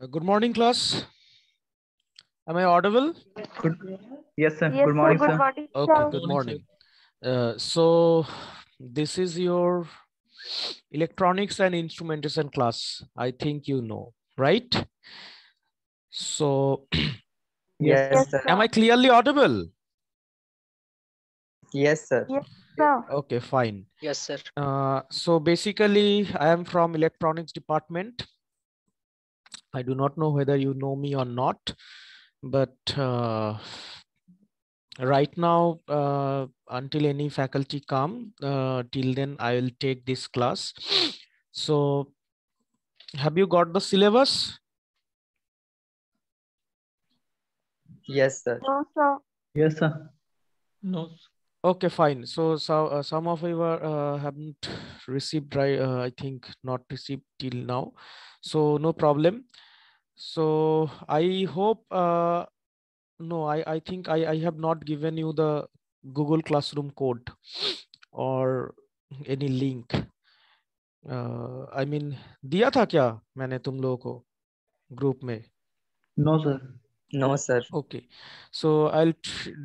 Uh, good morning, class. Am I audible? Good. Yes, sir. Yes, good morning, sir. Good morning, sir. Okay, good morning. Uh, so this is your electronics and instrumentation class. I think you know, right? So yes, sir. am I clearly audible? Yes, sir. Yes, sir. Okay, fine. Yes, sir. Uh, so basically, I am from electronics department I do not know whether you know me or not, but uh, right now, uh, until any faculty come, uh, till then I will take this class. So have you got the syllabus? Yes, sir. No, sir. Yes, sir. No. Sir. Okay, fine. So, so uh, some of you are, uh, haven't received, uh, I think not received till now. So no problem. So I hope, uh, no, I, I think I, I have not given you the Google Classroom code or any link. Uh, I mean, दिया था क्या No, sir. No, sir. Okay. So I'll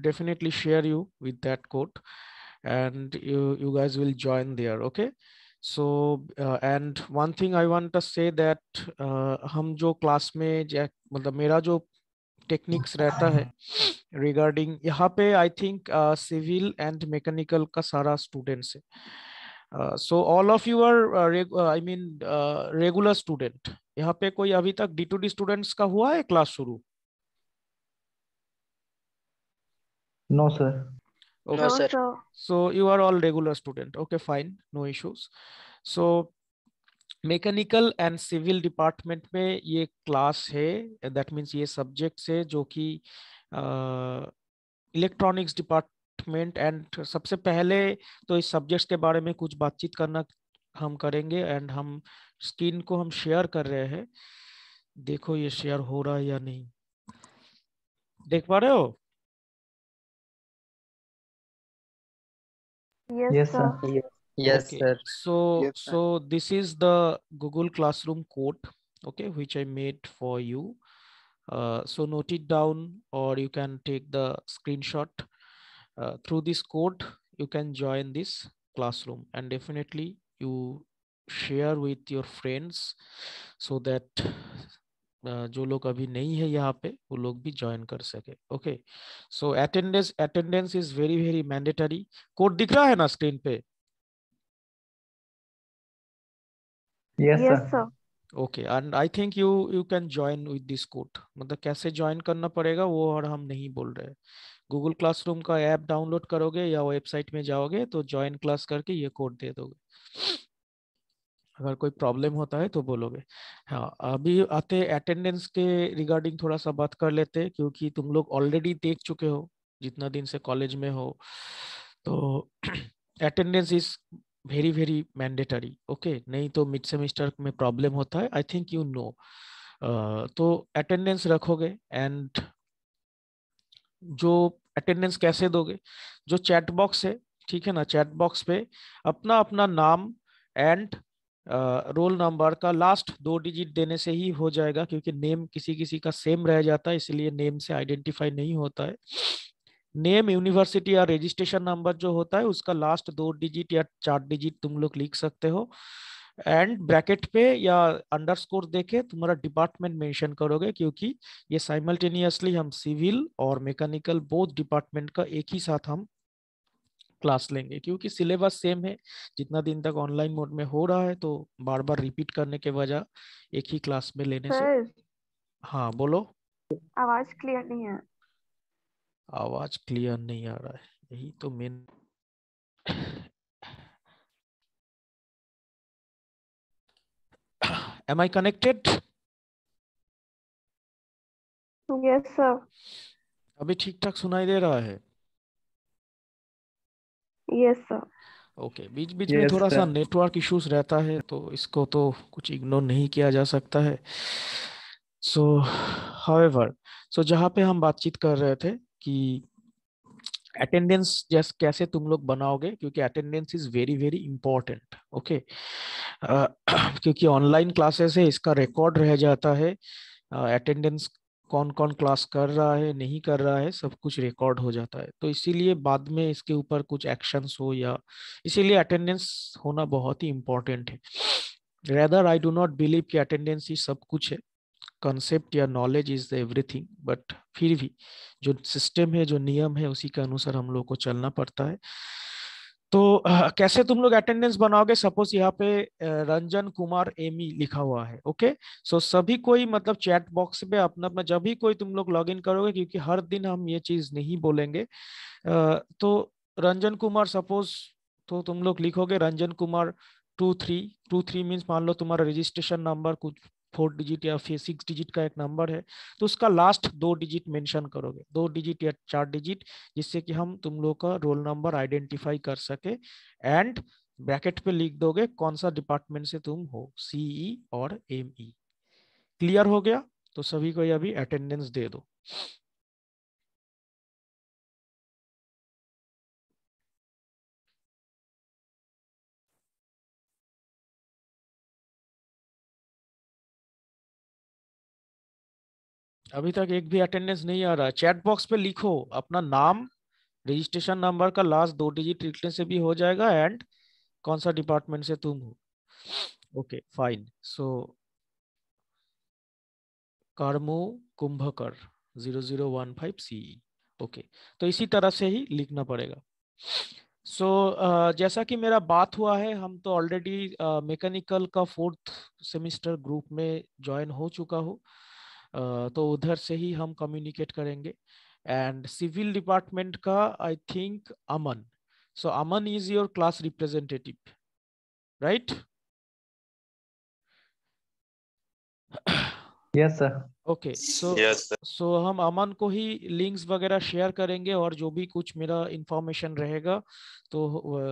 definitely share you with that code and you, you guys will join there. Okay. So and one thing I want say that हम जो class में मतलब मेरा जो techniques रहता है regarding यहाँ पे I think civil and mechanical का सारा स्टूडेंट्स है so all of you are I mean regular student यहाँ पे कोई अभी तक डी टू डी स्टूडेंट्स का हुआ है क्लास शुरू No, sir. Okay. No, sir. So you are all regular student. Okay, fine. No issues. So mechanical and civil department में ये क्लास है दैट मीन्स ये सब्जेक्ट्स है जो कि इलेक्ट्रॉनिक्स डिपार्टमेंट एंड सबसे पहले तो इस सब्जेक्ट्स के बारे में कुछ बातचीत करना हम करेंगे एंड हम स्क्रीन को हम शेयर कर रहे हैं देखो ये शेयर हो रहा है या नहीं देख पा रहे हो Yes, yes sir. sir. Yes, yes okay. sir. So, yes, sir. so this is the Google Classroom code, okay, which I made for you. Uh, so note it down or you can take the screenshot uh, through this code you can join this classroom and definitely you share with your friends so that जो लोग अभी नहीं है यहाँ पे वो लोग भी ज्वाइन कर सके okay so attendance attendance is very very mandatory code दिख रहा है ना स्क्रीन पे okay and I think you you can join with this code मतलब कैसे ज्वाइन करना पड़ेगा वो और हम नहीं बोल रहे गूगल क्लासरूम का ऐप डाउनलोड करोगे या वेबसाइट में जाओगे तो ज्वाइन क्लास करके ये कोड दे दोगे अगर कोई प्रॉब्लम होता है तो बोलोगे हाँ अभी आते अटेंडेंस के रिगार्डिंग थोड़ा सा बात कर लेते हैं क्योंकि तुम लोग ऑलरेडी देख चुके हो जितना दिन से कॉलेज में हो तो attendance is very very mandatory okay नहीं तो मिड सेमिस्टर में प्रॉब्लम होता है आई थिंक यू नो तो अटेंडेंस रखोगे एंड जो अटेंडेंस कैसे दोगे जो चैट बॉक्स है ठीक है ना चैट बॉक्स पे अपना अपना नाम एंड रोल नंबर का लास्ट दो डिजिट देने से ही हो जाएगा क्योंकि नेम किसी किसी का सेम रह जाता है इसलिए नेम से आइडेंटिफाई नहीं होता है नेम यूनिवर्सिटी या रजिस्ट्रेशन नंबर जो होता है उसका लास्ट दो डिजिट या चार डिजिट तुम लोग लिख सकते हो एंड ब्रैकेट पे या अंडरस्कोर देखे तुम्हारा डिपार्टमेंट मेंशन करोगे क्योंकि ये साइमल्टेनियसली हम सिविल और मैकेनिकल बोथ डिपार्टमेंट का एक ही साथ हम क्लास लेंगे क्योंकि सिलेबस सेम है जितना दिन तक ऑनलाइन मोड में हो रहा है तो बार बार रिपीट करने के बजाय एक ही क्लास में लेने से हाँ बोलो आवाज क्लियर नहीं है आवाज क्लियर नहीं आ रहा है यही तो मेन एम आई कनेक्टेड अभी ठीक ठाक सुनाई दे रहा है यस सर ओके बीच बीच में थोड़ा सा नेटवर्क इश्यूज रहता है तो इसको तो कुछ इग्नोर नहीं किया जा सकता है सो हाउएवर सो जहाँ पे हम बातचीत कर रहे थे कि अटेंडेंस जैसे कैसे तुम लोग बनाओगे क्योंकि attendance is very very important okay क्योंकि ऑनलाइन क्लासेस है इसका रिकॉर्ड रह जाता है अटेंडेंस uh, कौन कौन क्लास कर रहा है नहीं कर रहा है सब कुछ रिकॉर्ड हो जाता है तो इसीलिए बाद में इसके ऊपर कुछ एक्शंस हो या इसीलिए अटेंडेंस होना बहुत ही इम्पोर्टेंट है rather I do not believe कि अटेंडेंस ही सब कुछ है कंसेप्ट या नॉलेज इज एवरीथिंग बट फिर भी जो सिस्टम है जो नियम है उसी के अनुसार हम लोग को चलना पड़ता है तो कैसे तुम लोग अटेंडेंस बनाओगे सपोज यहाँ पे रंजन कुमार एमी लिखा हुआ है ओके सो so, सभी कोई मतलब चैट बॉक्स पे अपना अपना जब भी कोई तुम लोग लॉगिन करोगे क्योंकि हर दिन हम ये चीज नहीं बोलेंगे तो रंजन कुमार सपोज तो तुम लोग लिखोगे Ranjan Kumar two three two three means मान लो तुम्हारा रजिस्ट्रेशन नंबर कुछ फोर डिजिट या फिर सिक्स डिजिट का एक नंबर है तो उसका लास्ट दो डिजिट मेंशन करोगे दो डिजिट या चार डिजिट जिससे कि हम तुम लोग का रोल नंबर आइडेंटिफाई कर सके एंड ब्रैकेट पे लिख दोगे कौन सा डिपार्टमेंट से तुम हो सीई e और एमई क्लियर e। हो गया तो सभी को अभी अटेंडेंस दे दो अभी तक एक भी अटेंडेंस नहीं आ रहा है चैट बॉक्स पे लिखो अपना नाम रजिस्ट्रेशन नंबर का लास्ट दो डिजिट लिखने से भी हो जाएगा एंड कौन सा डिपार्टमेंट से तुम हो ओके फाइन सो कार्मो कुंभकर zero zero one five C okay तो इसी तरह से ही लिखना पड़ेगा सो so, uh, जैसा कि मेरा बात हुआ है हम तो ऑलरेडी मैकेनिकल uh, का फोर्थ सेमिस्टर ग्रुप में ज्वाइन हो चुका हूँ तो उधर से ही हम कम्युनिकेट करेंगे एंड सिविल डिपार्टमेंट का I think Aman so Aman is your class representative right yes sir okay so so हम अमन को ही लिंक्स वगैरह शेयर करेंगे और जो भी कुछ मेरा इंफॉर्मेशन रहेगा तो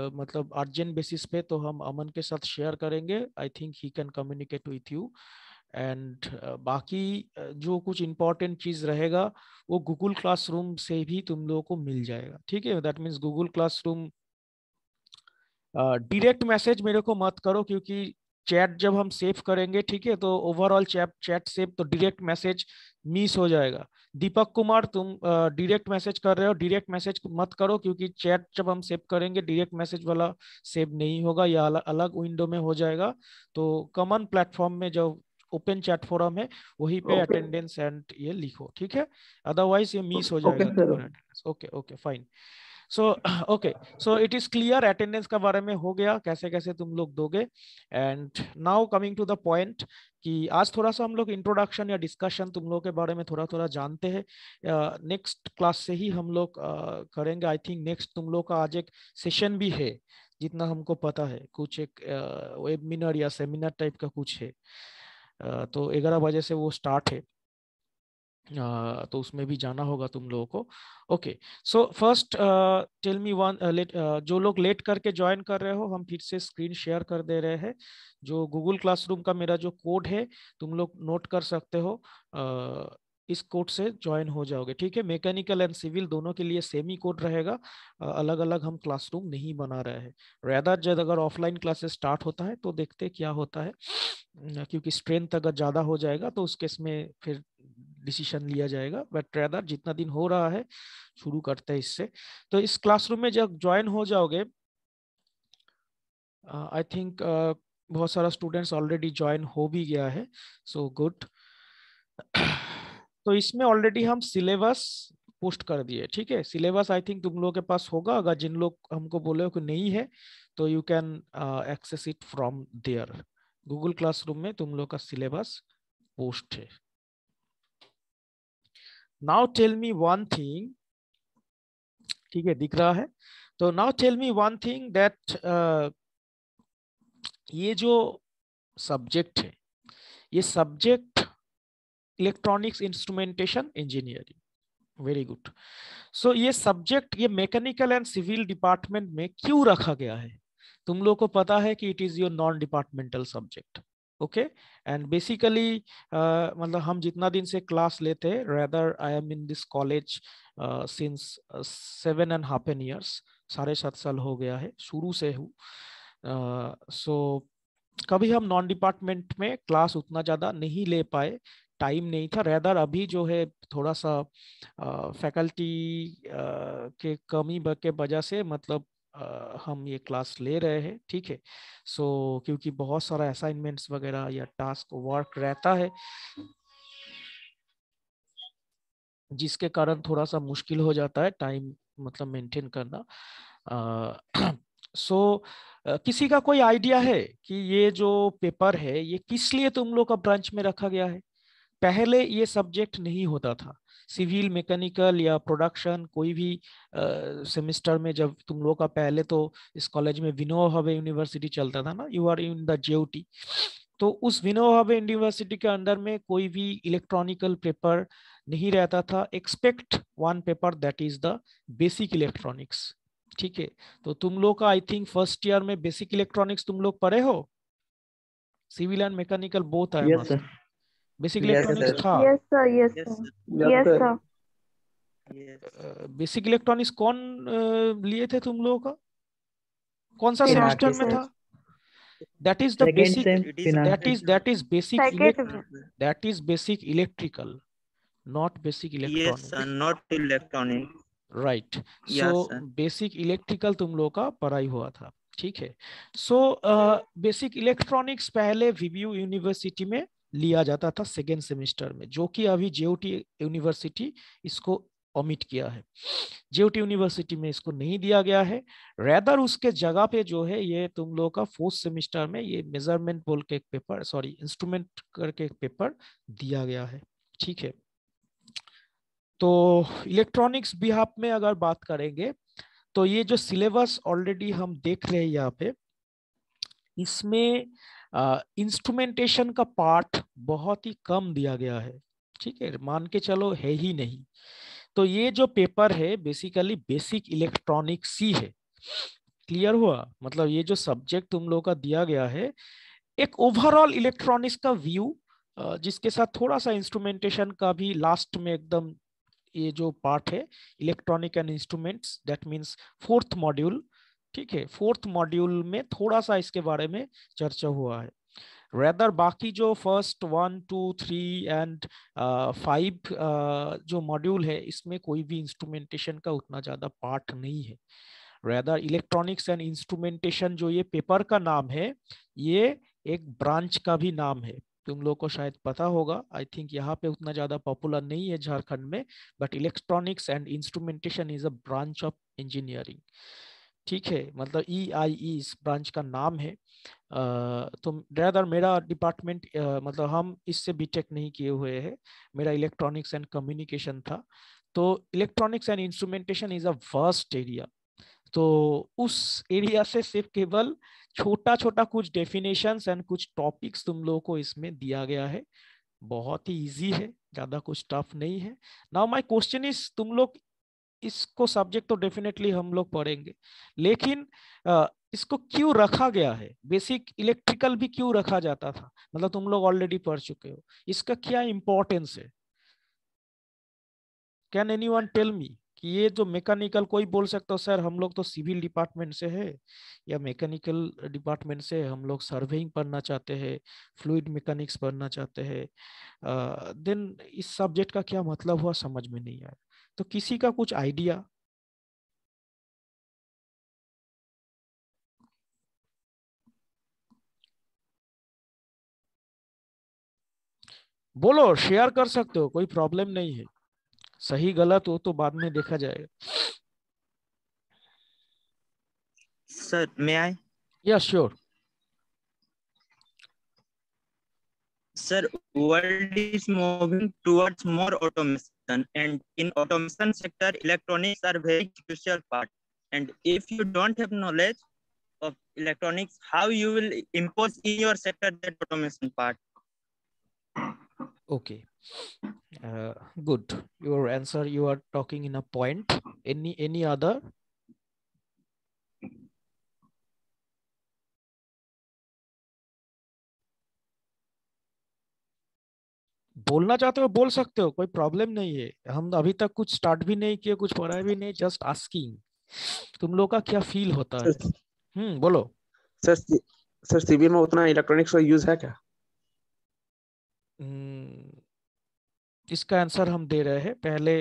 uh, मतलब अर्जेंट बेसिस पे तो हम अमन के साथ शेयर करेंगे I think he can communicate with you and uh, बाकी uh, जो कुछ इम्पोर्टेंट चीज़ रहेगा वो गूगल क्लासरूम से भी तुम लोगों को मिल जाएगा ठीक है that means Google classroom direct message मेरे को मत करो क्योंकि चैट जब हम सेव करेंगे ठीक है तो ओवरऑल चैट चैट सेव तो डायरेक्ट मैसेज मिस हो जाएगा दीपक कुमार तुम डायरेक्ट uh, मैसेज कर रहे हो डायरेक्ट मैसेज मत करो क्योंकि चैट जब हम सेव करेंगे डायरेक्ट मैसेज वाला सेव नहीं होगा या अलग विंडो में हो जाएगा तो कॉमन प्लेटफॉर्म में जब ओपन चैट फोरम है वही पे अटेंडेंस okay. एंड ये लिखो ठीक है अदरवाइज ये मिस हो जाएगा okay okay fine so okay so it is clear attendance का बारे में हो गया कैसे कैसे तुम लोग दोगे and now coming to the point कि आज थोड़ा सा हम लोग इंट्रोडक्शन या डिस्कशन तुम लोग के बारे में थोड़ा थोड़ा जानते हैं नेक्स्ट क्लास से ही हम लोग uh, करेंगे आई थिंक नेक्स्ट तुम लोग का आज एक सेशन भी है जितना हमको पता है कुछ एक वेबिनार uh, या सेमिनार टाइप का कुछ है तो ग्यारह बजे से वो स्टार्ट है तो उसमें भी जाना होगा तुम लोगों को okay so first tell me one late जो लोग लेट करके ज्वाइन कर रहे हो हम फिर से स्क्रीन शेयर कर दे रहे हैं जो गूगल क्लासरूम का मेरा जो कोड है तुम लोग नोट कर सकते हो uh, इस कोर्ट से ज्वाइन हो जाओगे ठीक है मैकेनिकल एंड सिविल दोनों के लिए सेम ही कोड रहेगा अलग अलग हम क्लासरूम नहीं बना रहे हैं रैदर जब अगर ऑफलाइन क्लासेस स्टार्ट होता है तो देखते क्या होता है क्योंकि स्ट्रेंथ अगर ज़्यादा हो जाएगा तो उस केस में फिर डिसीशन लिया जाएगा बट रैदर जितना दिन हो रहा है शुरू करते हैं इससे तो इस क्लासरूम में जब ज्वाइन हो जाओगे आई uh, थिंक uh, बहुत सारा स्टूडेंट्स ऑलरेडी ज्वाइन हो भी गया है सो so गुड तो इसमें ऑलरेडी हम सिलेबस पोस्ट कर दिए ठीक है सिलेबस आई थिंक तुम लोगों के पास होगा अगर जिन लोग हमको बोले हो कि नहीं है तो you can access it from there Google classroom में तुम लोग का सिलेबस पोस्ट है now tell me one thing ठीक है दिख रहा है तो now tell me one thing that ये जो सब्जेक्ट है ये subject electronics instrumentation engineering very good so ये सब्जेक्ट ये मैकेनिकल एंड सिविल डिपार्टमेंट में क्यों रखा गया है तुम लोग को पता है कि it is your non departmental subject okay and basically मतलब हम जितना दिन से क्लास लेते हैं rather I am in this college since seven and half an years साढ़े सात साल हो गया है शुरू से हूँ सो uh, so, कभी हम नॉन डिपार्टमेंट में क्लास उतना ज़्यादा नहीं ले पाए टाइम नहीं था रेदर अभी जो है थोड़ा सा फैकल्टी के कमी के वजह से मतलब आ, हम ये क्लास ले रहे हैं ठीक है सो so, क्योंकि बहुत सारा असाइनमेंट्स वगैरह या टास्क वर्क रहता है जिसके कारण थोड़ा सा मुश्किल हो जाता है टाइम मतलब मेंटेन करना सो so, uh, किसी का कोई आइडिया है कि ये जो पेपर है ये किस लिए तुम लोग का ब्रांच में रखा गया है पहले ये सब्जेक्ट नहीं होता था सिविल मैकेनिकल या प्रोडक्शन कोई भी सेमिस्टर में जब तुम लोग का पहले तो इस कॉलेज में विनो हवे यूनिवर्सिटी चलता था ना you are in the JOT तो उस विनो हवे यूनिवर्सिटी के अंदर में कोई भी इलेक्ट्रॉनिकल पेपर नहीं रहता था expect one paper that is the basic electronics ठीक है तो तुम लोग का आई थिंक फर्स्ट ईयर में बेसिक इलेक्ट्रॉनिक्स तुम लोग पढ़े हो सिविल एंड मैकेनिकल बोथ आए बेसिकली इलेक्ट्रॉनिक्स था yes sir yes sir yes sir basic electronics कौन uh, लिए थे तुम लोगों का कौन सा सेमेस्टर में था that is the basic that is that is basic that is basic electrical not basic electronics not electronic right so basic electrical तुम लोगों का पढ़ाई हुआ था ठीक है सो बेसिक इलेक्ट्रॉनिक्स पहले वीबीयू यूनिवर्सिटी में लिया जाता था सेकेंड सेमेस्टर में जो कि अभी जे यूनिवर्सिटी इसको ऑमिट किया है जे यूनिवर्सिटी में इसको नहीं दिया गया है रेदर उसके जगह पे जो है ये तुम लोगों का फोर्थ सेमिस्टर में ये मेजरमेंट बोल के एक पेपर सॉरी इंस्ट्रूमेंट करके एक पेपर दिया गया है ठीक है तो इलेक्ट्रॉनिक्स बिहाफ में अगर बात करेंगे तो ये जो सिलेबस ऑलरेडी हम देख रहे हैं यहाँ पे इसमें इंस्ट्रूमेंटेशन का पार्ट बहुत ही कम दिया गया है ठीक है मान के चलो है ही नहीं तो ये जो पेपर है बेसिकली बेसिक इलेक्ट्रॉनिक सी है क्लियर हुआ मतलब ये जो सब्जेक्ट तुम लोगों का दिया गया है एक ओवरऑल इलेक्ट्रॉनिक्स का व्यू जिसके साथ थोड़ा सा इंस्ट्रूमेंटेशन का भी लास्ट में एकदम ये जो पार्ट है electronic and instruments that means fourth module ठीक है फोर्थ मॉड्यूल में थोड़ा सा इसके बारे में चर्चा हुआ है रेदर बाकी जो first one two three and five जो मॉड्यूल है इसमें कोई भी इंस्ट्रूमेंटेशन का उतना ज़्यादा पार्ट नहीं है रेदर इलेक्ट्रॉनिक्स एंड इंस्ट्रूमेंटेशन जो ये पेपर का नाम है ये एक ब्रांच का भी नाम है तुम लोग को शायद पता होगा आई थिंक यहाँ पे उतना ज़्यादा पॉपुलर नहीं है झारखंड में but electronics and instrumentation is a branch of engineering ठीक है मतलब ई आई ई इस ब्रांच का नाम है तो ज़्यादातर मेरा डिपार्टमेंट मतलब हम इससे बीटेक नहीं किए हुए हैं मेरा इलेक्ट्रॉनिक्स एंड कम्युनिकेशन था तो electronics and instrumentation is a worst area तो उस एरिया से सिर्फ केवल छोटा छोटा कुछ डेफिनेशन एंड कुछ टॉपिक्स तुम लोगों को इसमें दिया गया है बहुत ही ईजी है ज़्यादा कुछ टफ नहीं है नाउ माई क्वेश्चन इज तुम लोग इसको सब्जेक्ट तो डेफिनेटली हम लोग पढ़ेंगे लेकिन आ, इसको क्यों रखा गया है बेसिक इलेक्ट्रिकल भी क्यों रखा जाता था मतलब तुम लोग ऑलरेडी पढ़ चुके हो इसका क्या इम्पोर्टेंस है can any one tell me कि ये जो मैकेनिकल कोई बोल सकता हो सर हम लोग तो सिविल डिपार्टमेंट से है या मैकेनिकल डिपार्टमेंट से हम लोग सर्वेइंग पढ़ना चाहते हैं फ्लूड मैकेनिक्स पढ़ना चाहते हैं देन इस सब्जेक्ट का क्या मतलब हुआ समझ में नहीं आया तो किसी का कुछ आइडिया बोलो शेयर कर सकते हो कोई प्रॉब्लम नहीं है सही गलत हो तो बाद में देखा जाएगा सर मैं I yes sure sir world is moving towards more automation automation and in automation sector electronics are very crucial part and if you don't have knowledge of electronics how you will impose in your sector that automation part okay uh, good your answer you are talking in a point any any other बोलना चाहते हो बोल सकते हो कोई problem नहीं है हम अभी तक कुछ स्टार्ट भी नहीं किए कुछ पढ़ाए भी नहीं जस्ट आस्किंग तुम लोग का क्या फील होता है हम्म बोलो सर सर सीबी में उतना इलेक्ट्रॉनिक्स का यूज है क्या हम्म, इसका आंसर हम दे रहे हैं पहले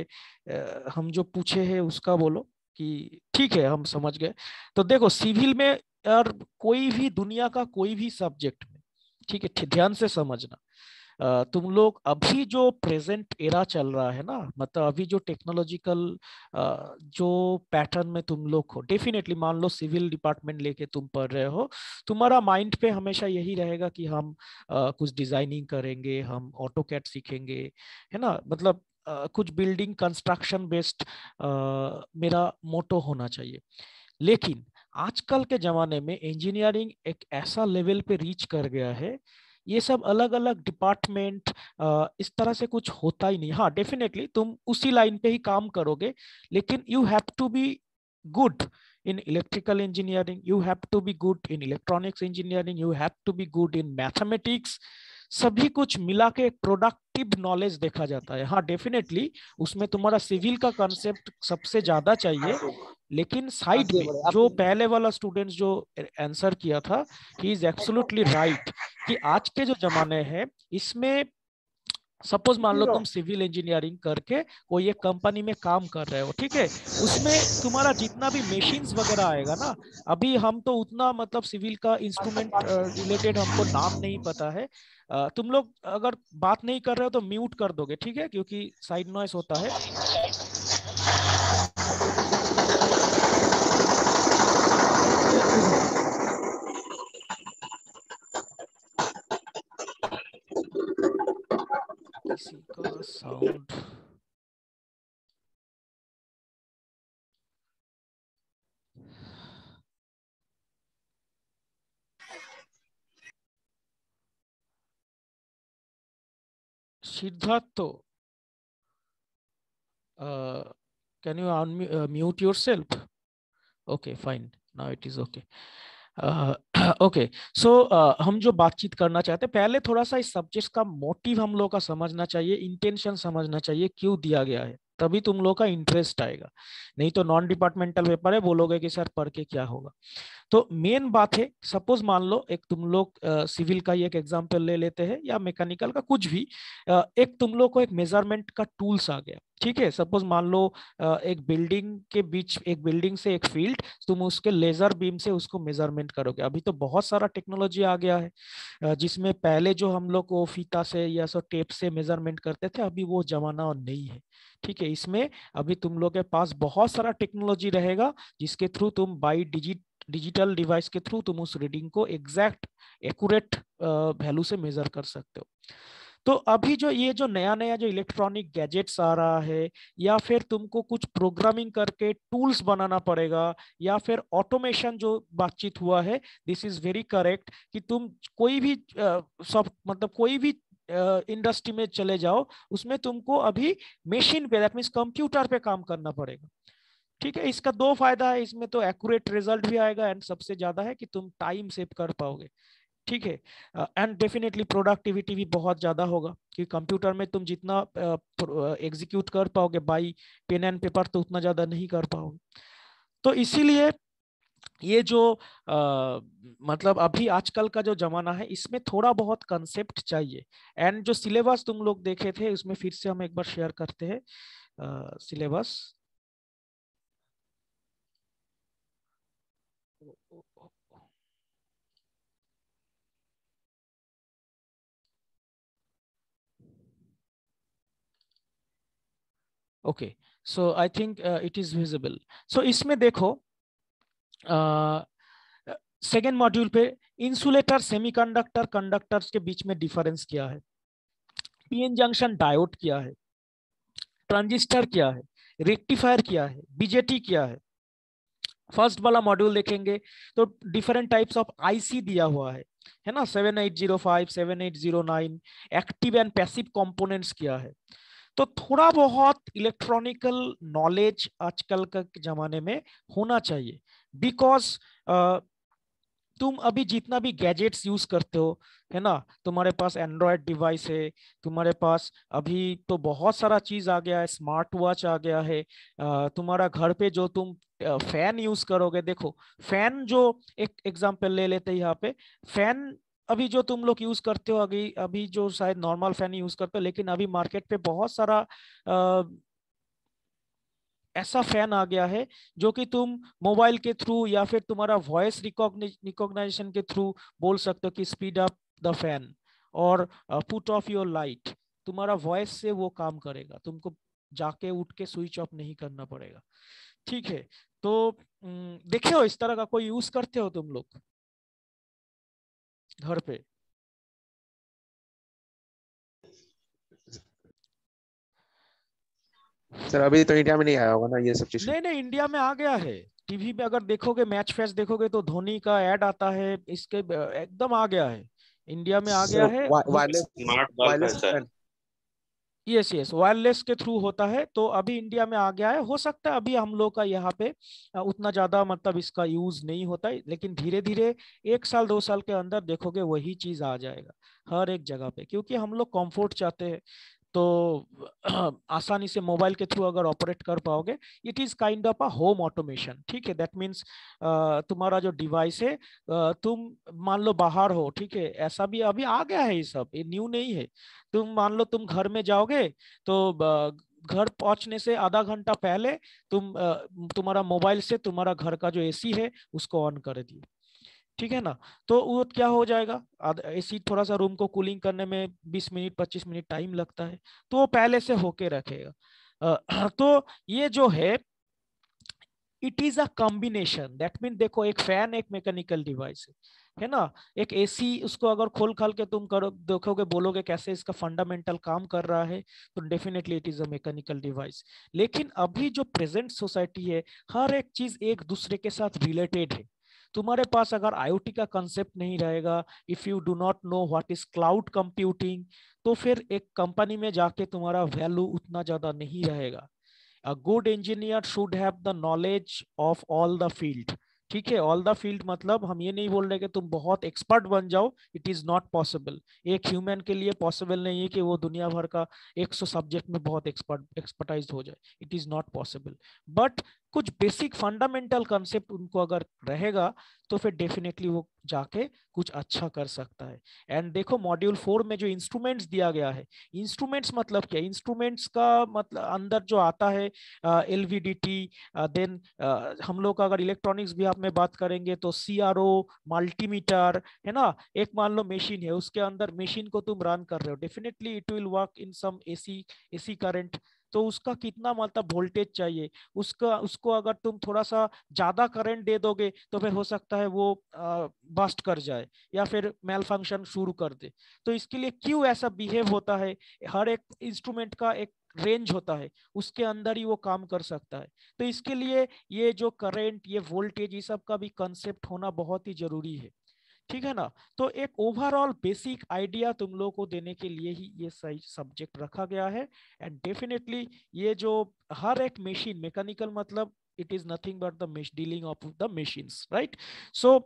हम जो पूछे हैं उसका बोलो कि ठीक है हम समझ गए तो देखो सिविल में और कोई भी दुनिया का कोई भी सब्जेक्ट में ठीक है ध्यान से समझना तुम लोग अभी जो प्रेजेंट एरा चल रहा है ना मतलब अभी जो टेक्नोलॉजिकल जो पैटर्न में तुम लोग हो डेफिनेटली मान लो सिविल डिपार्टमेंट लेके तुम पढ़ रहे हो तुम्हारा माइंड पे हमेशा यही रहेगा कि हम कुछ डिजाइनिंग करेंगे हम ऑटो कैट सीखेंगे है ना मतलब कुछ बिल्डिंग कंस्ट्रक्शन बेस्ड मेरा मोटो होना चाहिए लेकिन आजकल के जमाने में इंजीनियरिंग एक ऐसा लेवल पे रीच कर गया है ये सब अलग अलग डिपार्टमेंट इस तरह से कुछ होता ही नहीं हाँ डेफिनेटली तुम उसी लाइन पे ही काम करोगे लेकिन you have to be good in electrical engineering you have to be good in electronics engineering you have to be good in mathematics सभी कुछ मिला के एक प्रोडक्टिव नॉलेज देखा जाता है हाँ डेफिनेटली उसमें तुम्हारा सिविल का कंसेप्ट सबसे ज्यादा चाहिए हाँ, तो- लेकिन साइड हाँ, में जो पहले वाला स्टूडेंट्स जो आंसर किया था ही इज एब्सोल्युटली राइट कि आज के जो जमाने हैं इसमें सपोज मान लो तुम सिविल इंजीनियरिंग करके कोई एक कंपनी में काम कर रहे हो ठीक है उसमें तुम्हारा जितना भी मशीन वगैरह आएगा ना अभी हम तो उतना मतलब सिविल का इंस्ट्रूमेंट रिलेटेड हमको नाम नहीं पता है तुम लोग अगर बात नहीं कर रहे हो तो म्यूट कर दोगे ठीक है क्योंकि साइड नॉइस होता है the sound. Siddhartho, uh, can you unmute uh, yourself? Okay, fine. Now it is okay. Okay so हम जो बातचीत करना चाहते हैं पहले थोड़ा सा इस सब्जेक्ट का मोटिव हम लोग का समझना चाहिए इंटेंशन समझना चाहिए क्यों दिया गया है तभी तुम लोग का इंटरेस्ट आएगा नहीं तो नॉन डिपार्टमेंटल पेपर है बोलोगे कि सर पढ़ के क्या होगा तो मेन बात है सपोज मान लो एक तुम लोग सिविल का ही एक एग्जाम्पल ले लेते हैं या मैकेनिकल का कुछ भी आ, एक तुम लोग को एक मेजरमेंट का टूल्स आ गया ठीक है सपोज मान लो एक बिल्डिंग के बीच एक बिल्डिंग से एक फील्ड तुम उसके लेजर बीम से उसको मेजरमेंट करोगे अभी तो बहुत सारा टेक्नोलॉजी आ गया है जिसमें पहले जो हम लोग वो फीता से या सो टेप से मेजरमेंट करते थे अभी वो जमाना नहीं है ठीक है इसमें अभी तुम लोग के पास बहुत सारा टेक्नोलॉजी रहेगा जिसके थ्रू तुम बाई डिजिट डिजिटल डिवाइस के थ्रू तुम उस रीडिंग को एग्जैक्ट एक्यूरेट वैल्यू से मेजर कर सकते हो तो अभी जो ये जो नया नया जो इलेक्ट्रॉनिक गैजेट्स आ रहा है या फिर तुमको कुछ प्रोग्रामिंग करके टूल्स बनाना पड़ेगा या फिर ऑटोमेशन जो बातचीत हुआ है दिस इज वेरी करेक्ट कि तुम कोई भी आ, uh, सब मतलब कोई भी इंडस्ट्री uh, में चले जाओ उसमें तुमको अभी मशीन पे दैट मीन्स कंप्यूटर पे काम करना पड़ेगा ठीक है इसका दो फायदा है इसमें तो एक्यूरेट रिजल्ट भी आएगा एंड सबसे ज्यादा है कि तुम टाइम सेव कर पाओगे ठीक है एंड डेफिनेटली प्रोडक्टिविटी भी बहुत ज़्यादा होगा कि कंप्यूटर में तुम जितना एग्जीक्यूट uh, कर पाओगे बाई पेन एंड पेपर तो उतना ज़्यादा नहीं कर पाओगे तो इसीलिए ये जो आ, मतलब अभी आजकल का जो जमाना है इसमें थोड़ा बहुत कंसेप्ट चाहिए एंड जो सिलेबस तुम लोग देखे थे उसमें फिर से हम एक बार शेयर करते हैं syllabus okay so I think it is visible so इसमें देखो सेकेंड uh, मॉड्यूल पे इंसुलेटर सेमीकंडक्टर कंडक्टर्स के बीच में डिफरेंस क्या है पीएन जंक्शन डायोड क्या है ट्रांजिस्टर क्या है रेक्टिफायर क्या है बीजेटी क्या है फर्स्ट वाला मॉड्यूल देखेंगे तो डिफरेंट टाइप्स ऑफ आईसी दिया हुआ है है ना 7805 7809 एक्टिव एंड पैसिव कंपोनेंट्स क्या है तो थोड़ा बहुत इलेक्ट्रॉनिकल नॉलेज आजकल का जमाने में होना चाहिए बिकॉज तुम अभी जितना भी गैजेट्स यूज करते हो है ना तुम्हारे पास एंड्रॉयड डिवाइस है तुम्हारे पास अभी तो बहुत सारा चीज आ गया है स्मार्ट वॉच आ गया है तुम्हारा घर पे जो तुम फैन यूज करोगे देखो फैन जो एक एग्जांपल ले लेते हैं यहाँ पे फैन अभी जो तुम लोग यूज करते हो अभी अभी जो शायद नॉर्मल फैन यूज करते हो लेकिन अभी मार्केट पे बहुत सारा ऐसा फैन आ गया है जो कि तुम मोबाइल के थ्रू या फिर तुम्हारा वॉइस रिकॉग्नाइजेशन के थ्रू बोल सकते हो कि स्पीड अप द फैन और पुट ऑफ योर लाइट तुम्हारा वॉइस से वो काम करेगा तुमको जाके उठ के स्विच ऑफ नहीं करना पड़ेगा ठीक है तो देखे हो इस तरह का कोई यूज करते हो तुम लोग घर पे सर अभी तो इंडिया में नहीं आया होगा ना ये सब चीज नहीं नहीं इंडिया में आ गया है टीवी पे अगर देखोगे मैच फैच देखोगे तो धोनी का एड आता है इसके एकदम आ गया है इंडिया में आ गया है wireless smart wireless yes yes wireless के थ्रू होता है तो अभी इंडिया में आ गया है हो सकता है अभी हम लोग का यहाँ पे उतना ज़्यादा मतलब इसका यूज़ नहीं होता है लेकिन धीरे धीरे एक साल दो साल के अंदर देखोगे वही चीज़ आ जाएगा हर एक जगह पे क्योंकि हम लोग कॉम्फोर्ट चाहते हैं तो आसानी से मोबाइल के थ्रू अगर ऑपरेट कर पाओगे it is kind of a home automation ठीक है दैट मीन्स तुम्हारा जो डिवाइस है तुम मान लो बाहर हो ठीक है ऐसा भी अभी आ गया है ये सब ये न्यू नहीं है तुम मान लो तुम घर में जाओगे तो घर पहुंचने से आधा घंटा पहले तुम तुम्हारा मोबाइल से तुम्हारा घर का जो एसी है उसको ऑन कर दिए ठीक है ना तो वो क्या हो जाएगा एसी थोड़ा सा रूम को कूलिंग करने में 20 मिनट 25 मिनट टाइम लगता है तो वो पहले से होके रखेगा तो ये जो है it is a combination that mean देखो एक फैन एक मैकेनिकल डिवाइस है ना एक एसी उसको अगर खोल खाल के तुम करो देखोगे बोलोगे कैसे इसका फंडामेंटल काम कर रहा है तो definitely it is a mechanical device लेकिन अभी जो प्रेजेंट सोसाइटी है हर एक चीज एक दूसरे के साथ रिलेटेड है तुम्हारे पास अगर आईओटी का कंसेप्ट नहीं रहेगा if you do not know what is cloud computing तो फिर एक कंपनी में जाके तुम्हारा वैल्यू उतना ज्यादा नहीं रहेगा a good engineer should have the knowledge of all the field ठीक है ऑल द फील्ड मतलब हम ये नहीं बोल रहे कि तुम बहुत एक्सपर्ट बन जाओ इट इज नॉट पॉसिबल एक ह्यूमन के लिए पॉसिबल नहीं है कि वो दुनिया भर का 100 सब्जेक्ट में बहुत एक्सपर्ट एक्सपर्टाइज हो जाए it is not possible but कुछ बेसिक फंडामेंटल कंसेप्ट उनको अगर रहेगा तो फिर डेफिनेटली वो जाके कुछ अच्छा कर सकता है एंड देखो मॉड्यूल फोर में जो इंस्ट्रूमेंट्स दिया गया है इंस्ट्रूमेंट्स मतलब क्या इंस्ट्रूमेंट्स का मतलब अंदर जो आता है L V D T then हम लोग अगर इलेक्ट्रॉनिक्स भी आप में बात करेंगे तो सी आर ओ मल्टीमीटर है ना एक मान लो मशीन है उसके अंदर मशीन को तुम रन कर रहे हो definitely it will work in some A C A C current तो उसका कितना मतलब वोल्टेज चाहिए उसका उसको अगर तुम थोड़ा सा ज़्यादा करंट दे दोगे तो फिर हो सकता है वो बस्ट कर जाए या फिर मेल फंक्शन शुरू कर दे तो इसके लिए क्यों ऐसा बिहेव होता है हर एक इंस्ट्रूमेंट का एक रेंज होता है उसके अंदर ही वो काम कर सकता है तो इसके लिए ये जो करंट ये वोल्टेज ये सब का भी कंसेप्ट होना बहुत ही जरूरी है ठीक है ना तो एक ओवरऑल बेसिक आइडिया तुम लोगों को देने के लिए ही ये सही सब्जेक्ट रखा गया है एंड डेफिनेटली ये जो हर एक मशीन मैकेनिकल मतलब it is nothing but the dealing of the machine right so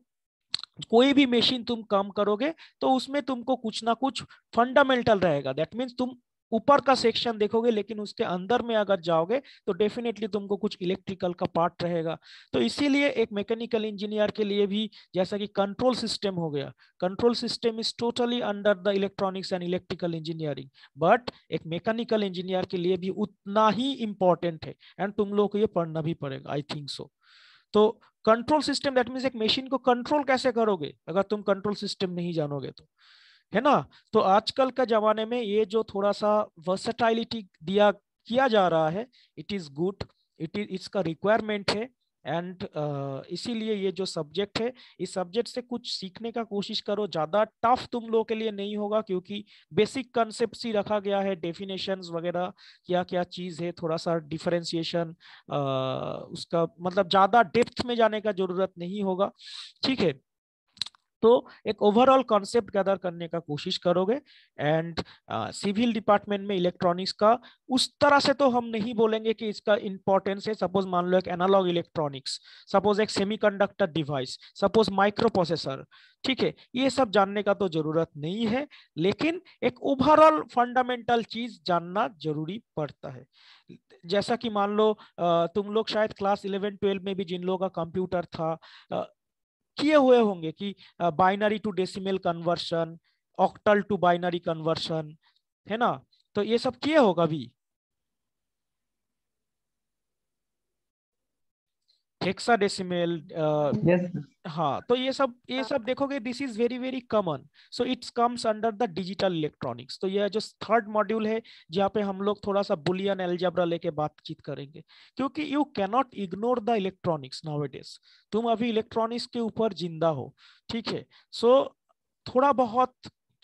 कोई भी मशीन तुम काम करोगे तो उसमें तुमको कुछ ना कुछ फंडामेंटल रहेगा दैट मीन्स तुम ऊपर का सेक्शन देखोगे लेकिन उसके अंदर में अगर जाओगे तो डेफिनेटली तुमको कुछ इलेक्ट्रिकल का पार्ट रहेगा तो इसीलिए एक मैकेनिकल इंजीनियर के लिए भी जैसा कि कंट्रोल सिस्टम हो गया control system is totally under the electronics and electrical engineering but एक मैकेनिकल इंजीनियर के लिए भी उतना ही इंपॉर्टेंट है एंड तुम लोग को ये पढ़ना भी पड़ेगा आई थिंक सो तो कंट्रोल सिस्टम दैट मीन्स एक मशीन को कंट्रोल कैसे करोगे अगर तुम कंट्रोल सिस्टम नहीं जानोगे तो है ना तो आजकल का जमाने में ये जो थोड़ा सा वर्सेटाइलिटी दिया किया जा रहा है it is good it is इसका रिक्वायरमेंट है एंड uh, इसीलिए ये जो सब्जेक्ट है इस सब्जेक्ट से कुछ सीखने का कोशिश करो ज़्यादा टफ तुम लोगों के लिए नहीं होगा क्योंकि बेसिक कंसेप्ट ही रखा गया है डेफिनेशन वगैरह क्या क्या चीज़ है थोड़ा सा डिफरेंशिएशन uh, उसका मतलब ज़्यादा डेप्थ में जाने का ज़रूरत नहीं होगा ठीक है तो एक ओवरऑल कॉन्सेप्ट गैदर करने का कोशिश करोगे एंड सिविल डिपार्टमेंट में इलेक्ट्रॉनिक्स का उस तरह से तो हम नहीं बोलेंगे कि इसका इंपॉर्टेंस है सपोज मान लो एक एनालॉग इलेक्ट्रॉनिक्स सपोज एक semiconductor device suppose micro processor ठीक है ये सब जानने का तो जरूरत नहीं है लेकिन एक ओवरऑल फंडामेंटल चीज जानना जरूरी पड़ता है जैसा कि मान लो uh, तुम लोग शायद क्लास इलेवन 12 में भी जिन लोगों का कंप्यूटर था uh, किए हुए होंगे कि binary to decimal conversion octal to binary conversion है ना तो ये सब किए होगा अभी हेक्साडेसिमल uh, हाँ तो ये सब ये सब देखोगे this is very very common so it's comes under the digital electronics तो ये जो थर्ड मॉड्यूल है जहाँ पे हम लोग थोड़ा सा बुलियन एल्जब्रा लेके बातचीत करेंगे क्योंकि you can not ignore the electronics now तुम अभी इलेक्ट्रॉनिक्स के ऊपर जिंदा हो ठीक है सो so, थोड़ा बहुत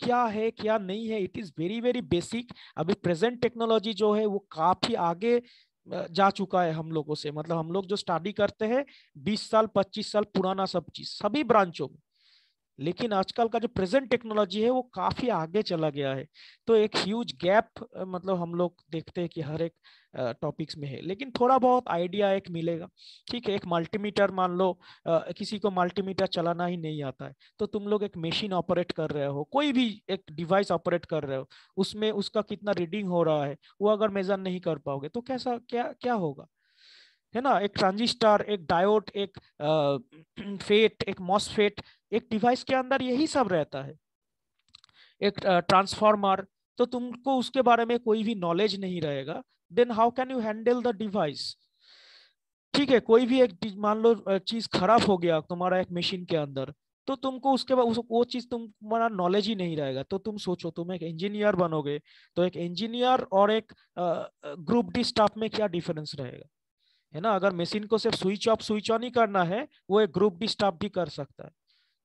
क्या है क्या नहीं है it is very very basic अभी प्रेजेंट टेक्नोलॉजी जो है वो काफी आगे जा चुका है हम लोगों से मतलब हम लोग जो स्टडी करते हैं 20 साल 25 साल पुराना सब चीज सभी ब्रांचों में लेकिन आजकल का जो प्रेजेंट टेक्नोलॉजी है वो काफी आगे चला गया है तो एक ह्यूज गैप मतलब हम लोग देखते हैं कि हर एक टॉपिक्स में है लेकिन थोड़ा बहुत आइडिया एक मिलेगा ठीक है एक मल्टीमीटर मान लो किसी को मल्टीमीटर चलाना ही नहीं आता है तो तुम लोग एक मशीन ऑपरेट कर रहे हो कोई भी एक डिवाइस ऑपरेट कर रहे हो उसमें उसका कितना रीडिंग हो रहा है वो अगर मेजर नहीं कर पाओगे तो कैसा क्या क्या होगा है ना एक ट्रांजिस्टर एक डायोड एक फेट एक मॉसफेट एक डिवाइस के अंदर यही सब रहता है एक ट्रांसफॉर्मर तो तुमको उसके बारे में कोई भी नॉलेज नहीं रहेगा then how can you handle the device ठीक है कोई भी एक मान लो चीज खराब हो गया तुम्हारा एक मशीन के अंदर तो तुमको उसके बाद उस, वो चीज तुम्हारा नॉलेज ही नहीं रहेगा तो तुम सोचो तुम एक इंजीनियर बनोगे तो एक इंजीनियर और एक ग्रुप डी स्टाफ में क्या डिफरेंस रहेगा है ना अगर मशीन को सिर्फ स्विच ऑफ स्विच ऑन ही करना है वो एक ग्रुप डी स्टाफ भी कर सकता है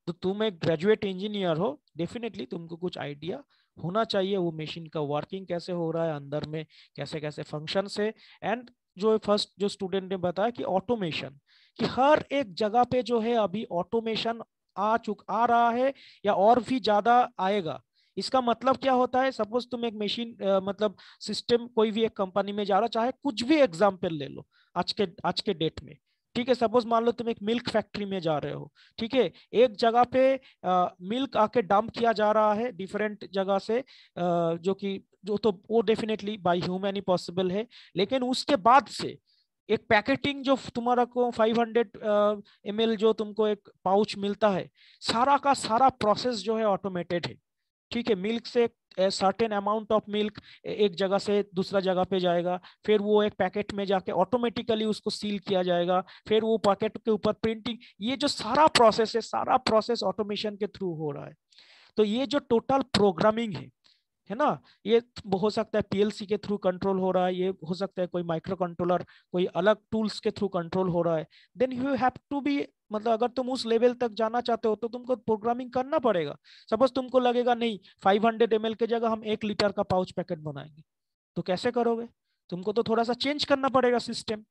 तो तुम एक ग्रेजुएट इंजीनियर हो डेफिनेटली तुमको कुछ आइडिया होना चाहिए वो मशीन का वर्किंग कैसे हो रहा है अंदर में कैसे कैसे फंक्शन है एंड जो फर्स्ट जो स्टूडेंट ने बताया कि ऑटोमेशन कि हर एक जगह पे जो है अभी ऑटोमेशन आ चुक आ रहा है या और भी ज्यादा आएगा इसका मतलब क्या होता है सपोज तुम एक मशीन मतलब सिस्टम कोई भी एक कंपनी में जा रहा चाहे कुछ भी एग्जाम्पल ले लो आज के आज के डेट में ठीक है सपोज मान लो तुम एक मिल्क फैक्ट्री में जा रहे हो ठीक है एक जगह पे आ, मिल्क आके डंप किया जा रहा है डिफरेंट जगह से आ, जो कि जो तो वो डेफिनेटली बाई ह्यूमन ही पॉसिबल है लेकिन उसके बाद से एक पैकेटिंग जो तुम्हारा को 500 हंड्रेड uh, जो तुमको एक पाउच मिलता है सारा का सारा प्रोसेस जो है ऑटोमेटेड है ठीक है मिल्क से सर्टेन अमाउंट ऑफ मिल्क एक जगह से दूसरा जगह पे जाएगा फिर वो एक पैकेट में जाके ऑटोमेटिकली उसको सील किया जाएगा फिर वो पैकेट के ऊपर प्रिंटिंग ये जो सारा प्रोसेस है सारा प्रोसेस ऑटोमेशन के थ्रू हो रहा है तो ये जो टोटल प्रोग्रामिंग है है ना ये हो सकता है पीएलसी के थ्रू कंट्रोल हो रहा है ये हो सकता है कोई माइक्रो कंट्रोलर कोई अलग टूल्स के थ्रू कंट्रोल हो रहा है then you have to be मतलब अगर तुम उस लेवल तक जाना चाहते हो तो तुमको प्रोग्रामिंग करना पड़ेगा सपोज तुमको लगेगा नहीं 500 हंड्रेड एम के जगह हम एक लीटर का पाउच पैकेट बनाएंगे तो कैसे करोगे तुमको तो थोड़ा सा चेंज करना पड़ेगा सिस्टम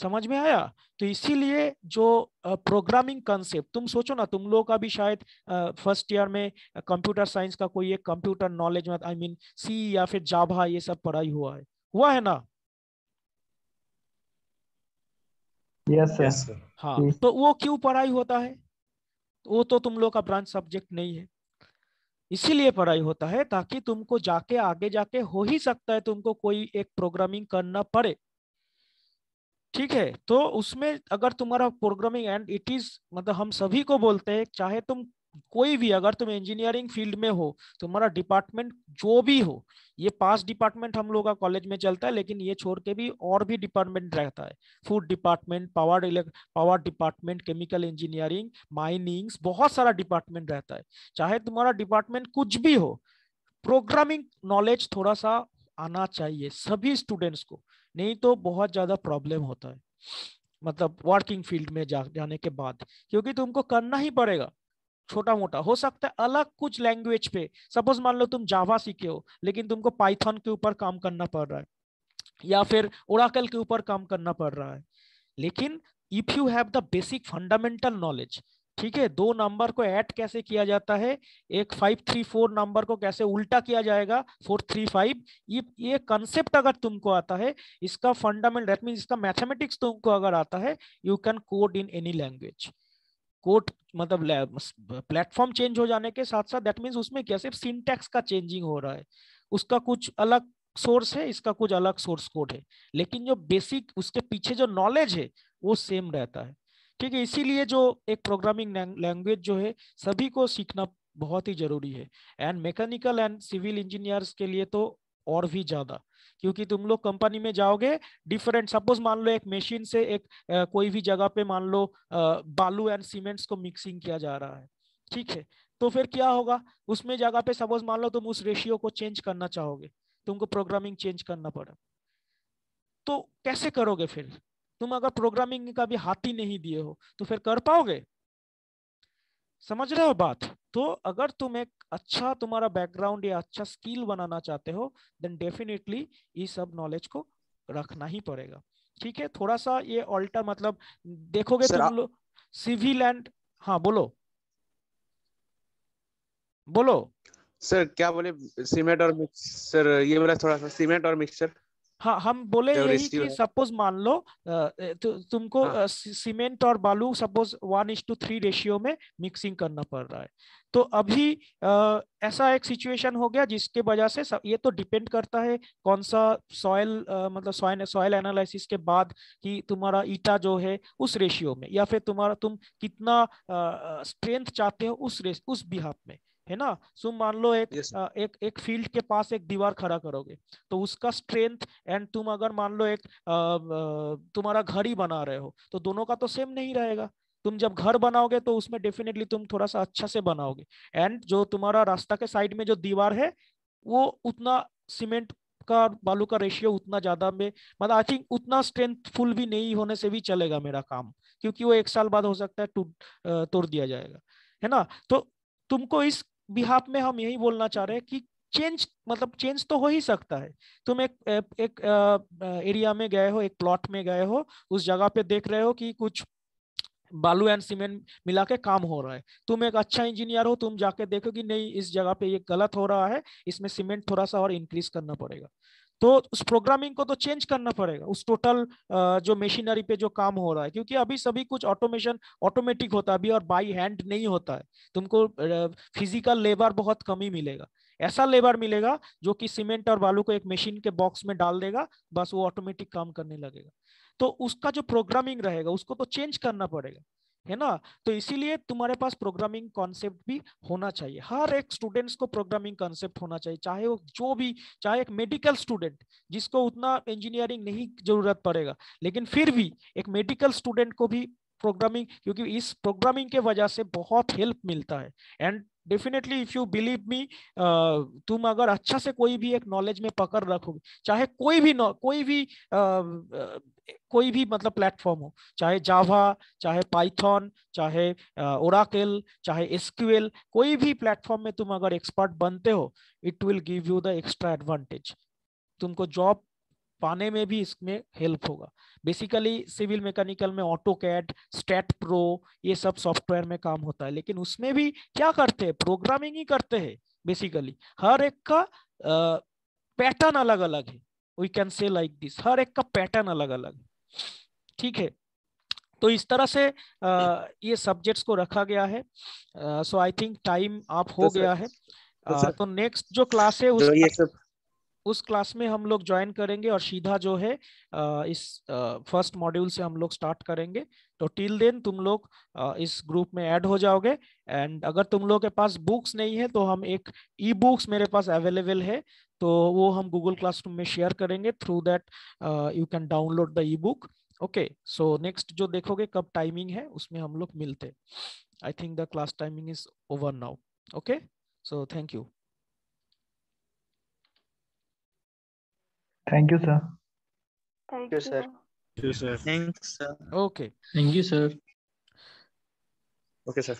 समझ में आया तो इसीलिए जो प्रोग्रामिंग कंसेप्ट तुम सोचो ना तुम लोग का भी शायद फर्स्ट ईयर में कंप्यूटर साइंस का कोई एक कंप्यूटर नॉलेज में आई मीन सी या फिर जाभा ये सब पढ़ाई हुआ है हुआ है ना यस yes, हाँ yes. तो वो क्यों पढ़ाई होता है वो तो तुम लोग का ब्रांच सब्जेक्ट नहीं है इसीलिए पढ़ाई होता है ताकि तुमको जाके आगे जाके हो ही सकता है तुमको कोई एक प्रोग्रामिंग करना पड़े ठीक है तो उसमें अगर तुम्हारा प्रोग्रामिंग एंड इट इज मतलब हम सभी को बोलते हैं चाहे तुम कोई भी अगर तुम इंजीनियरिंग फील्ड में हो तुम्हारा डिपार्टमेंट जो भी हो ये पास डिपार्टमेंट हम लोग का कॉलेज में चलता है लेकिन ये छोड़ के भी और भी डिपार्टमेंट रहता है food department power power department chemical engineering minings बहुत सारा डिपार्टमेंट रहता है चाहे तुम्हारा डिपार्टमेंट कुछ भी हो प्रोग्रामिंग नॉलेज थोड़ा सा आना चाहिए सभी स्टूडेंट्स को नहीं तो बहुत ज़्यादा प्रॉब्लम होता है मतलब वर्किंग फील्ड में जा जाने के बाद क्योंकि तुमको करना ही पड़ेगा छोटा मोटा हो सकता है अलग कुछ लैंग्वेज पे सपोज मान लो तुम जावा सीखे हो लेकिन तुमको पाइथन के ऊपर काम करना पड़ रहा है या फिर ओराकल के ऊपर काम करना पड़ रहा है लेकिन if you have the basic fundamental knowledge ठीक है दो नंबर को ऐड कैसे किया जाता है एक फाइव थ्री फोर नंबर को कैसे उल्टा किया जाएगा फोर थ्री फाइव ये ये कंसेप्ट अगर तुमको आता है इसका फंडामेंट दैट मीन इसका मैथमेटिक्स तुमको अगर आता है you can code in any language code मतलब प्लेटफॉर्म चेंज हो जाने के साथ साथ दैट मीन्स उसमें क्या सिर्फ सिंटेक्स का चेंजिंग हो रहा है उसका कुछ अलग सोर्स है इसका कुछ अलग सोर्स कोड है लेकिन जो बेसिक उसके पीछे जो नॉलेज है वो सेम रहता है ठीक है इसीलिए जो एक प्रोग्रामिंग लैंग्वेज जो है सभी को सीखना बहुत ही जरूरी है and mechanical and civil engineers के लिए तो और भी ज्यादा क्योंकि तुम लोग कंपनी में जाओगे डिफरेंट सपोज मान लो एक मशीन से एक आ, कोई भी जगह पे मान लो आ, बालू एंड सीमेंट्स को मिक्सिंग किया जा रहा है ठीक है तो फिर क्या होगा उसमें जगह पे सपोज मान लो तुम उस रेशियो को चेंज करना चाहोगे तुमको प्रोग्रामिंग चेंज करना पड़ा तो कैसे करोगे फिर तुम अगर प्रोग्रामिंग का भी हाथी नहीं दिए हो तो फिर कर पाओगे समझ रहे हो बात तो अगर तुम एक अच्छा तुम्हारा बैकग्राउंड या अच्छा स्किल बनाना चाहते हो देन डेफिनेटली ये सब नॉलेज को रखना ही पड़ेगा ठीक है थोड़ा सा ये ऑल्टर मतलब देखोगे तुम लोग सिविल एंड हाँ बोलो बोलो सर क्या बोले सीमेंट और मिक्सर ये बोला थोड़ा सा सीमेंट और मिक्सर हाँ हम बोले यही कि सपोज मान लो तो तुमको हाँ. सीमेंट और बालू suppose one is to three ratio में मिक्सिंग करना पड़ रहा है तो अभी आ, ऐसा एक सिचुएशन हो गया जिसके वजह से सब, ये तो डिपेंड करता है कौन सा सॉयल मतलब सॉयल सॉयल एनालिसिस के बाद कि तुम्हारा ईटा जो है उस रेशियो में या फिर तुम्हारा तुम कितना स्ट्रेंथ चाहते हो उस रेश, उस बिहाफ में है ना सो मान लो एक yes. आ, एक एक फील्ड के पास एक दीवार खड़ा करोगे तो उसका स्ट्रेंथ एंड तुम अगर मान लो एक तुम्हारा घर ही बना रहे हो तो दोनों का तो सेम नहीं रहेगा तुम जब घर बनाओगे तो उसमें डेफिनेटली तुम थोड़ा सा अच्छा से बनाओगे एंड जो तुम्हारा रास्ता के साइड में जो दीवार है वो उतना सीमेंट का बालू का रेशियो उतना ज्यादा में मतलब आई थिंक उतना स्ट्रेंथफुल भी नहीं होने से भी चलेगा मेरा काम क्योंकि वो एक साल बाद हो सकता है टूट तोड़ दिया जाएगा है ना तो तुमको इस बिहाफ में हम यही बोलना चाह रहे हैं कि चेंज मतलब चेंज तो हो ही सकता है तुम एक एक, एक एरिया में गए हो एक प्लॉट में गए हो उस जगह पे देख रहे हो कि कुछ बालू एंड सीमेंट मिला के काम हो रहा है तुम एक अच्छा इंजीनियर हो तुम जाके देखो कि नहीं इस जगह पे ये गलत हो रहा है इसमें सीमेंट थोड़ा सा और इंक्रीज करना पड़ेगा तो उस प्रोग्रामिंग को तो चेंज करना पड़ेगा उस टोटल जो मशीनरी पे जो काम हो रहा है क्योंकि अभी सभी कुछ ऑटोमेशन ऑटोमेटिक होता है अभी और बाई हैंड नहीं होता है तुमको फिजिकल लेबर बहुत कम ही मिलेगा ऐसा लेबर मिलेगा जो कि सीमेंट और बालू को एक मशीन के बॉक्स में डाल देगा बस वो ऑटोमेटिक काम करने लगेगा तो उसका जो प्रोग्रामिंग रहेगा उसको तो चेंज करना पड़ेगा है ना तो इसीलिए तुम्हारे पास प्रोग्रामिंग कॉन्सेप्ट भी होना चाहिए हर एक स्टूडेंट्स को प्रोग्रामिंग कॉन्सेप्ट होना चाहिए चाहे वो जो भी चाहे एक मेडिकल स्टूडेंट जिसको उतना इंजीनियरिंग नहीं जरूरत पड़ेगा लेकिन फिर भी एक मेडिकल स्टूडेंट को भी प्रोग्रामिंग क्योंकि इस प्रोग्रामिंग के वजह से बहुत हेल्प मिलता है and definitely if you believe me तुम अगर अच्छा से कोई भी एक नॉलेज में पकड़ रखोगे चाहे कोई भी कोई भी um, uh, कोई भी मतलब प्लेटफॉर्म हो चाहे जावा चाहे पाइथन चाहे ओराकेल uh, चाहे एसक्यूएल कोई भी प्लेटफॉर्म में तुम अगर एक्सपर्ट बनते हो it will give you the extra advantage तुमको जॉब पाने में भी इसमें हेल्प होगा बेसिकली सिविल मैकेनिकल में ऑटो कैट स्टेट प्रो ये सब सॉफ्टवेयर में काम होता है लेकिन उसमें भी क्या करते हैं प्रोग्रामिंग ही करते हैं बेसिकली हर एक का पैटर्न अलग अलग है we can say like this हर एक का पैटर्न अलग अलग है ठीक है तो इस तरह से आ, ये सब्जेक्ट्स को रखा गया है सो आई थिंक टाइम आप हो तो गया है तो नेक्स्ट तो जो क्लास है उस उस क्लास में हम लोग ज्वाइन करेंगे और सीधा जो है इस फर्स्ट मॉड्यूल से हम लोग स्टार्ट करेंगे तो टिल देन तुम लोग इस ग्रुप में ऐड हो जाओगे एंड अगर तुम लोग के पास बुक्स नहीं है तो हम एक ई बुक्स मेरे पास अवेलेबल है तो वो हम गूगल क्लासरूम में शेयर करेंगे through that you can download the e book okay so next जो देखोगे कब टाइमिंग है उसमें हम लोग मिलते I think the class timing is over now okay so thank you Thank you, sir. Thank you, sir. Thank you, sir. Thanks, sir. Okay. Thank you, sir. Okay, sir.